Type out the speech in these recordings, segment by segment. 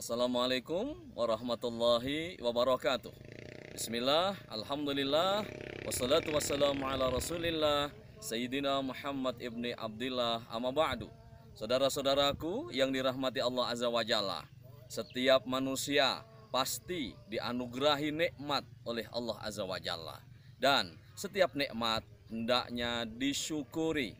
Assalamualaikum warahmatullahi wabarakatuh Bismillah, Alhamdulillah Wassalatu wassalamu ala rasulillah Sayyidina Muhammad ibni Abdullah amma ba'du Saudara-saudaraku yang dirahmati Allah Azza wa Jalla Setiap manusia pasti dianugerahi nikmat oleh Allah Azza wa Jalla Dan setiap nikmat hendaknya disyukuri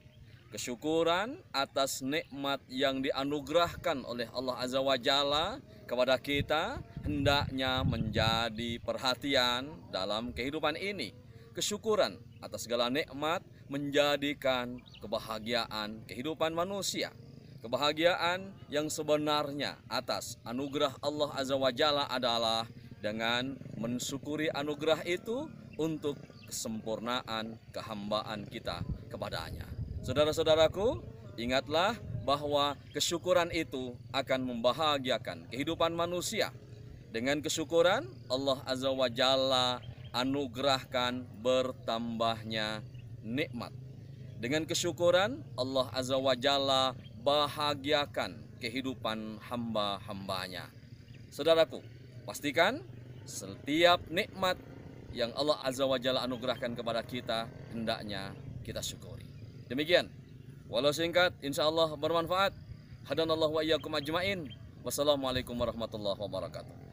kesyukuran atas nikmat yang dianugerahkan oleh Allah Azza wa Jalla kepada kita hendaknya menjadi perhatian dalam kehidupan ini. Kesyukuran atas segala nikmat menjadikan kebahagiaan kehidupan manusia. Kebahagiaan yang sebenarnya atas anugerah Allah Azza wa Jalla adalah dengan mensyukuri anugerah itu untuk kesempurnaan kehambaan kita kepadanya. Saudara-saudaraku, ingatlah bahwa kesyukuran itu akan membahagiakan kehidupan manusia. Dengan kesyukuran, Allah Azza wa Jalla anugerahkan bertambahnya nikmat. Dengan kesyukuran, Allah Azza wa Jalla bahagiakan kehidupan hamba-hambanya. Saudaraku, pastikan setiap nikmat yang Allah Azza wa Jalla anugerahkan kepada kita, hendaknya kita syukuri. Demikian. Walau singkat, insya Allah bermanfaat. Hadanallah wa iyyakum ajmain. Wassalamualaikum warahmatullahi wabarakatuh.